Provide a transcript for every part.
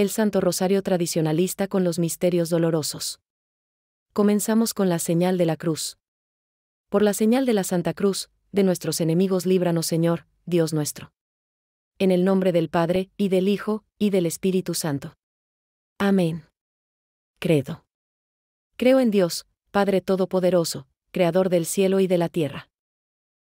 el Santo Rosario tradicionalista con los misterios dolorosos. Comenzamos con la señal de la cruz. Por la señal de la Santa Cruz, de nuestros enemigos líbranos Señor, Dios nuestro. En el nombre del Padre, y del Hijo, y del Espíritu Santo. Amén. Credo. Creo en Dios, Padre Todopoderoso, Creador del cielo y de la tierra.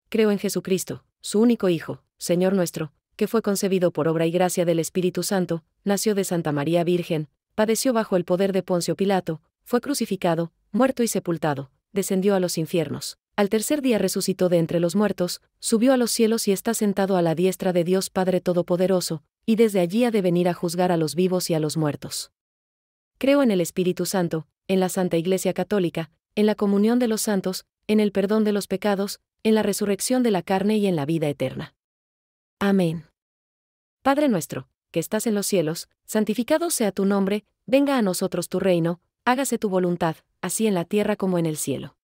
Creo en Jesucristo, su único Hijo, Señor nuestro, que fue concebido por obra y gracia del Espíritu Santo, nació de Santa María Virgen, padeció bajo el poder de Poncio Pilato, fue crucificado, muerto y sepultado, descendió a los infiernos. Al tercer día resucitó de entre los muertos, subió a los cielos y está sentado a la diestra de Dios Padre Todopoderoso, y desde allí ha de venir a juzgar a los vivos y a los muertos. Creo en el Espíritu Santo, en la Santa Iglesia Católica, en la comunión de los santos, en el perdón de los pecados, en la resurrección de la carne y en la vida eterna. Amén. Padre nuestro, que estás en los cielos, santificado sea tu nombre, venga a nosotros tu reino, hágase tu voluntad, así en la tierra como en el cielo.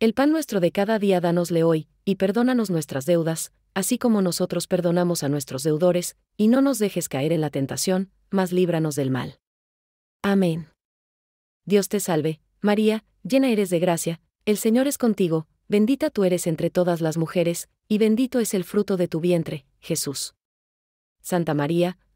El pan nuestro de cada día dánosle hoy, y perdónanos nuestras deudas, así como nosotros perdonamos a nuestros deudores, y no nos dejes caer en la tentación, mas líbranos del mal. Amén. Dios te salve, María, llena eres de gracia, el Señor es contigo, bendita tú eres entre todas las mujeres, y bendito es el fruto de tu vientre, Jesús. Santa María,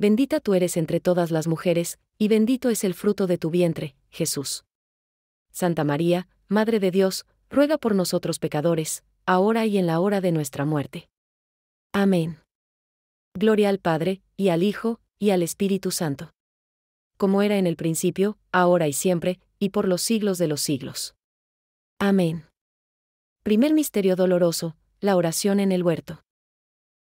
bendita tú eres entre todas las mujeres, y bendito es el fruto de tu vientre, Jesús. Santa María, Madre de Dios, ruega por nosotros pecadores, ahora y en la hora de nuestra muerte. Amén. Gloria al Padre, y al Hijo, y al Espíritu Santo. Como era en el principio, ahora y siempre, y por los siglos de los siglos. Amén. Primer misterio doloroso, la oración en el huerto.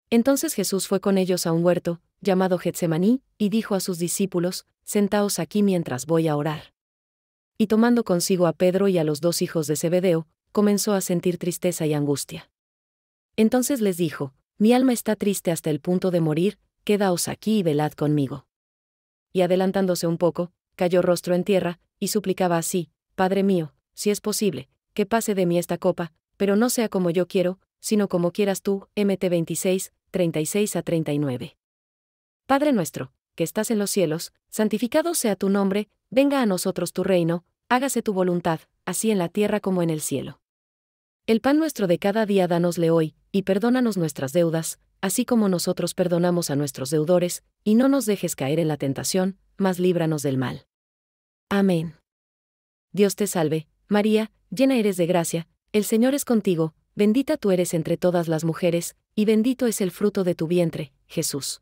Entonces Jesús fue con ellos a un huerto, llamado Getsemaní, y dijo a sus discípulos, Sentaos aquí mientras voy a orar. Y tomando consigo a Pedro y a los dos hijos de Zebedeo, comenzó a sentir tristeza y angustia. Entonces les dijo, Mi alma está triste hasta el punto de morir, quedaos aquí y velad conmigo. Y adelantándose un poco, cayó rostro en tierra, y suplicaba así, Padre mío, si es posible, que pase de mí esta copa, pero no sea como yo quiero, sino como quieras tú, MT 26, 36 a 39. Padre nuestro, que estás en los cielos, santificado sea tu nombre, venga a nosotros tu reino, hágase tu voluntad, así en la tierra como en el cielo. El pan nuestro de cada día dánosle hoy, y perdónanos nuestras deudas, así como nosotros perdonamos a nuestros deudores, y no nos dejes caer en la tentación, mas líbranos del mal. Amén. Dios te salve, María, llena eres de gracia, el Señor es contigo, bendita tú eres entre todas las mujeres, y bendito es el fruto de tu vientre, Jesús.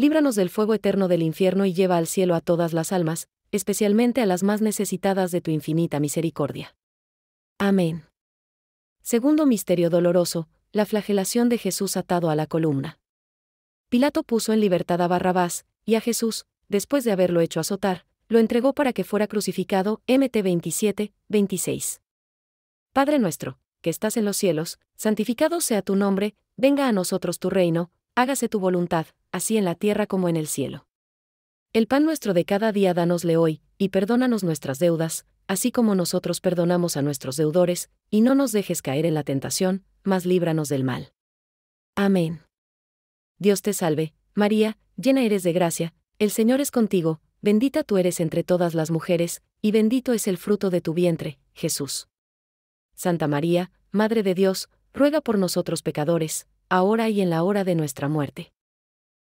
líbranos del fuego eterno del infierno y lleva al cielo a todas las almas, especialmente a las más necesitadas de tu infinita misericordia. Amén. Segundo misterio doloroso, la flagelación de Jesús atado a la columna. Pilato puso en libertad a Barrabás, y a Jesús, después de haberlo hecho azotar, lo entregó para que fuera crucificado, MT 27, 26. Padre nuestro, que estás en los cielos, santificado sea tu nombre, venga a nosotros tu reino, hágase tu voluntad, así en la tierra como en el cielo. El pan nuestro de cada día dánosle hoy, y perdónanos nuestras deudas, así como nosotros perdonamos a nuestros deudores, y no nos dejes caer en la tentación, mas líbranos del mal. Amén. Dios te salve, María, llena eres de gracia, el Señor es contigo, bendita tú eres entre todas las mujeres, y bendito es el fruto de tu vientre, Jesús. Santa María, Madre de Dios, ruega por nosotros pecadores, ahora y en la hora de nuestra muerte.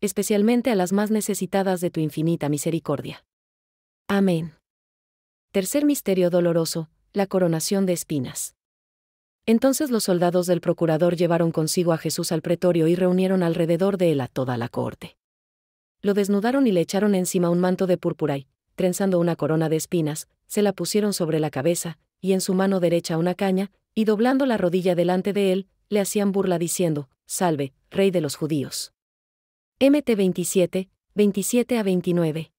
especialmente a las más necesitadas de tu infinita misericordia. Amén. Tercer misterio doloroso, la coronación de espinas. Entonces los soldados del procurador llevaron consigo a Jesús al pretorio y reunieron alrededor de él a toda la corte. Lo desnudaron y le echaron encima un manto de púrpura y, trenzando una corona de espinas, se la pusieron sobre la cabeza, y en su mano derecha una caña, y doblando la rodilla delante de él, le hacían burla diciendo, Salve, Rey de los judíos. MT 27, 27 a 29.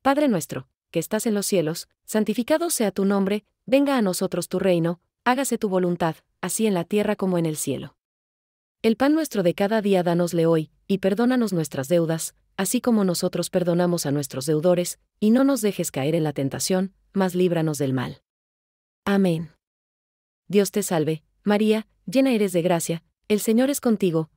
Padre nuestro, que estás en los cielos, santificado sea tu nombre, venga a nosotros tu reino, hágase tu voluntad, así en la tierra como en el cielo. El pan nuestro de cada día danosle hoy, y perdónanos nuestras deudas, así como nosotros perdonamos a nuestros deudores, y no nos dejes caer en la tentación, mas líbranos del mal. Amén. Dios te salve, María, llena eres de gracia, el Señor es contigo,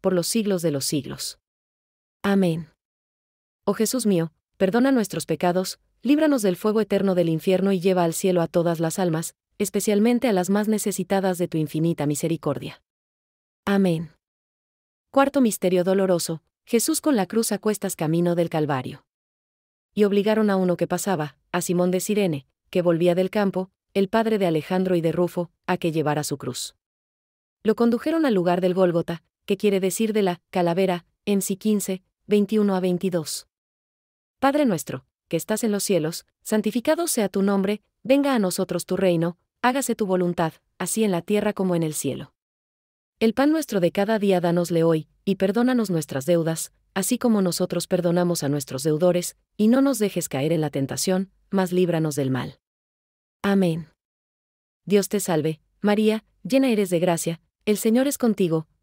por los siglos de los siglos. Amén. Oh Jesús mío, perdona nuestros pecados, líbranos del fuego eterno del infierno y lleva al cielo a todas las almas, especialmente a las más necesitadas de tu infinita misericordia. Amén. Cuarto misterio doloroso, Jesús con la cruz a cuestas camino del Calvario. Y obligaron a uno que pasaba, a Simón de Sirene, que volvía del campo, el padre de Alejandro y de Rufo, a que llevara su cruz. Lo condujeron al lugar del Gólgota, que quiere decir de la calavera, en sí 15, 21 a 22. Padre nuestro, que estás en los cielos, santificado sea tu nombre, venga a nosotros tu reino, hágase tu voluntad, así en la tierra como en el cielo. El pan nuestro de cada día danosle hoy, y perdónanos nuestras deudas, así como nosotros perdonamos a nuestros deudores, y no nos dejes caer en la tentación, mas líbranos del mal. Amén. Dios te salve, María, llena eres de gracia, el Señor es contigo,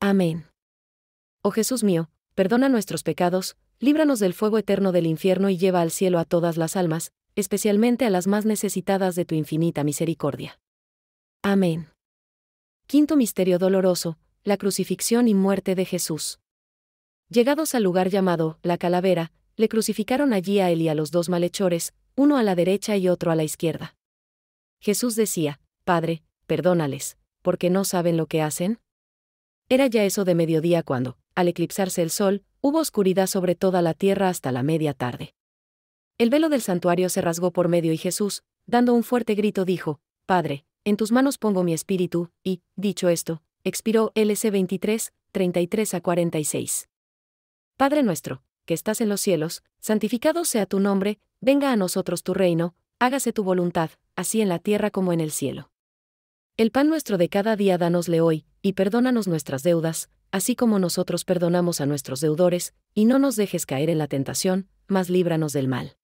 Amén. Oh Jesús mío, perdona nuestros pecados, líbranos del fuego eterno del infierno y lleva al cielo a todas las almas, especialmente a las más necesitadas de tu infinita misericordia. Amén. Quinto Misterio Doloroso, la crucifixión y muerte de Jesús. Llegados al lugar llamado la calavera, le crucificaron allí a él y a los dos malhechores, uno a la derecha y otro a la izquierda. Jesús decía, Padre, perdónales, porque no saben lo que hacen. Era ya eso de mediodía cuando, al eclipsarse el sol, hubo oscuridad sobre toda la tierra hasta la media tarde. El velo del santuario se rasgó por medio y Jesús, dando un fuerte grito, dijo, Padre, en tus manos pongo mi espíritu, y, dicho esto, expiró LC 23, 33 a 46. Padre nuestro, que estás en los cielos, santificado sea tu nombre, venga a nosotros tu reino, hágase tu voluntad, así en la tierra como en el cielo. El pan nuestro de cada día dánosle hoy, y perdónanos nuestras deudas, así como nosotros perdonamos a nuestros deudores, y no nos dejes caer en la tentación, mas líbranos del mal.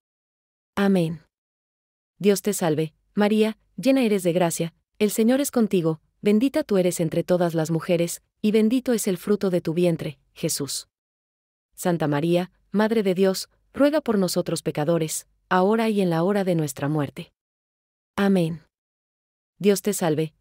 Amén. Dios te salve, María, llena eres de gracia, el Señor es contigo, bendita tú eres entre todas las mujeres, y bendito es el fruto de tu vientre, Jesús. Santa María, Madre de Dios, ruega por nosotros pecadores, ahora y en la hora de nuestra muerte. Amén. Dios te salve,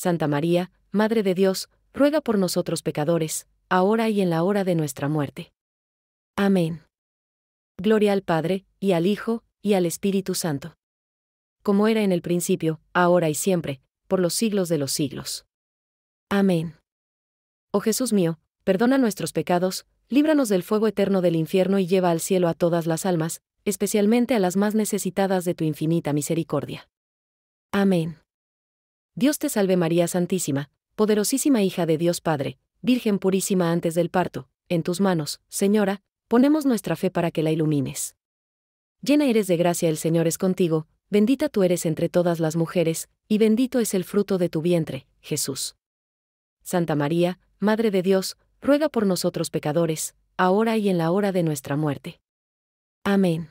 Santa María, Madre de Dios, ruega por nosotros pecadores, ahora y en la hora de nuestra muerte. Amén. Gloria al Padre, y al Hijo, y al Espíritu Santo. Como era en el principio, ahora y siempre, por los siglos de los siglos. Amén. Oh Jesús mío, perdona nuestros pecados, líbranos del fuego eterno del infierno y lleva al cielo a todas las almas, especialmente a las más necesitadas de tu infinita misericordia. Amén. Dios te salve María Santísima, poderosísima hija de Dios Padre, Virgen purísima antes del parto, en tus manos, Señora, ponemos nuestra fe para que la ilumines. Llena eres de gracia, el Señor es contigo, bendita tú eres entre todas las mujeres, y bendito es el fruto de tu vientre, Jesús. Santa María, Madre de Dios, ruega por nosotros pecadores, ahora y en la hora de nuestra muerte. Amén.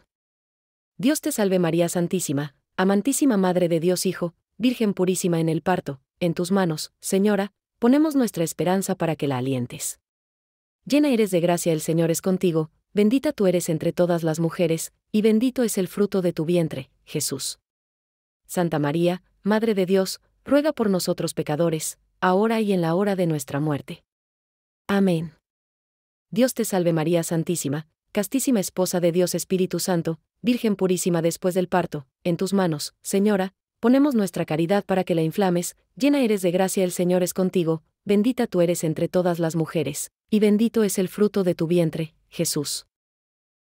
Dios te salve María Santísima, amantísima Madre de Dios Hijo, Virgen purísima en el parto, en tus manos, Señora, ponemos nuestra esperanza para que la alientes. Llena eres de gracia, el Señor es contigo, bendita tú eres entre todas las mujeres, y bendito es el fruto de tu vientre, Jesús. Santa María, Madre de Dios, ruega por nosotros pecadores, ahora y en la hora de nuestra muerte. Amén. Dios te salve María Santísima, castísima esposa de Dios Espíritu Santo, Virgen purísima después del parto, en tus manos, Señora, ponemos nuestra caridad para que la inflames, llena eres de gracia el Señor es contigo, bendita tú eres entre todas las mujeres, y bendito es el fruto de tu vientre, Jesús.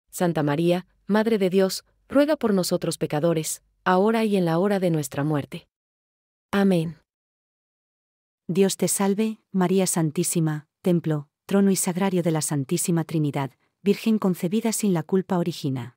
Santa María, Madre de Dios, ruega por nosotros pecadores, ahora y en la hora de nuestra muerte. Amén. Dios te salve, María Santísima, templo, trono y sagrario de la Santísima Trinidad, Virgen concebida sin la culpa origina.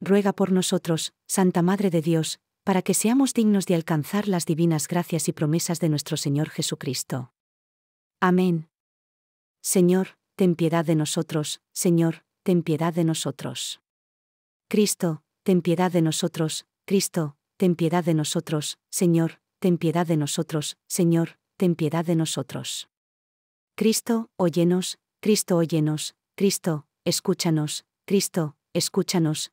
ruega por nosotros, Santa Madre de Dios, para que seamos dignos de alcanzar las divinas gracias y promesas de nuestro Señor Jesucristo. Amén. Señor, ten piedad de nosotros, Señor, ten piedad de nosotros. Cristo, ten piedad de nosotros, Cristo, ten piedad de nosotros, Señor, ten piedad de nosotros, Señor, ten piedad de nosotros. Cristo, óyenos, Cristo, óyenos, Cristo, escúchanos, Cristo, escúchanos,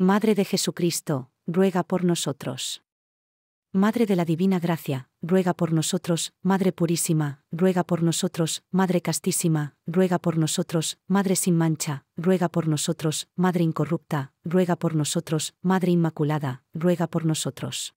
Madre de Jesucristo, ruega por nosotros. Madre de la Divina Gracia, ruega por nosotros, Madre Purísima, ruega por nosotros, Madre Castísima, ruega por nosotros, Madre sin mancha, ruega por nosotros, Madre incorrupta, ruega por nosotros, Madre Inmaculada, ruega por nosotros.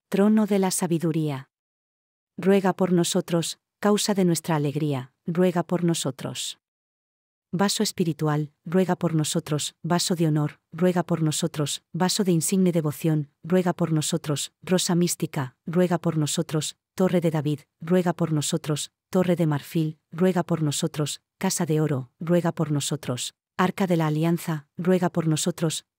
trono de la sabiduría. Ruega por nosotros, causa de nuestra alegría, ruega por nosotros. Vaso espiritual, ruega por nosotros, vaso de honor, ruega por nosotros, vaso de insigne devoción, ruega por nosotros, rosa mística, ruega por nosotros, torre de David, ruega por nosotros, torre de marfil, ruega por nosotros, casa de oro, ruega por nosotros, arca de la alianza, ruega por nosotros,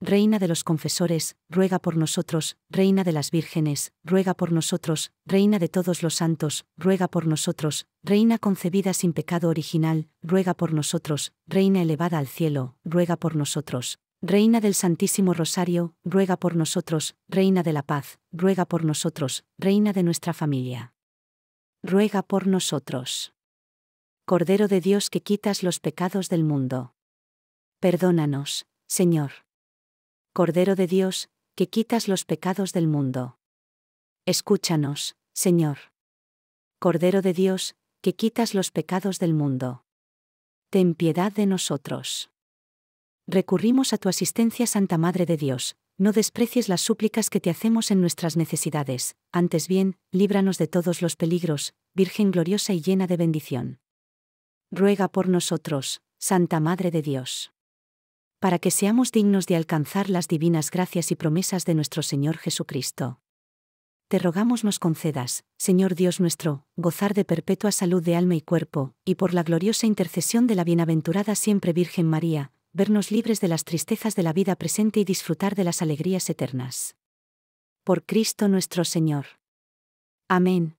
Reina de los confesores, ruega por nosotros, Reina de las vírgenes, ruega por nosotros, Reina de todos los santos, ruega por nosotros, Reina concebida sin pecado original, ruega por nosotros, Reina elevada al cielo, ruega por nosotros. Reina del Santísimo Rosario, ruega por nosotros, Reina de la Paz, ruega por nosotros, Reina de nuestra familia. Ruega por nosotros. Cordero de Dios que quitas los pecados del mundo. Perdónanos, Señor. Cordero de Dios, que quitas los pecados del mundo. Escúchanos, Señor. Cordero de Dios, que quitas los pecados del mundo. Ten piedad de nosotros. Recurrimos a tu asistencia, Santa Madre de Dios, no desprecies las súplicas que te hacemos en nuestras necesidades, antes bien, líbranos de todos los peligros, Virgen gloriosa y llena de bendición. Ruega por nosotros, Santa Madre de Dios para que seamos dignos de alcanzar las divinas gracias y promesas de nuestro Señor Jesucristo. Te rogamos nos concedas, Señor Dios nuestro, gozar de perpetua salud de alma y cuerpo, y por la gloriosa intercesión de la bienaventurada siempre Virgen María, vernos libres de las tristezas de la vida presente y disfrutar de las alegrías eternas. Por Cristo nuestro Señor. Amén.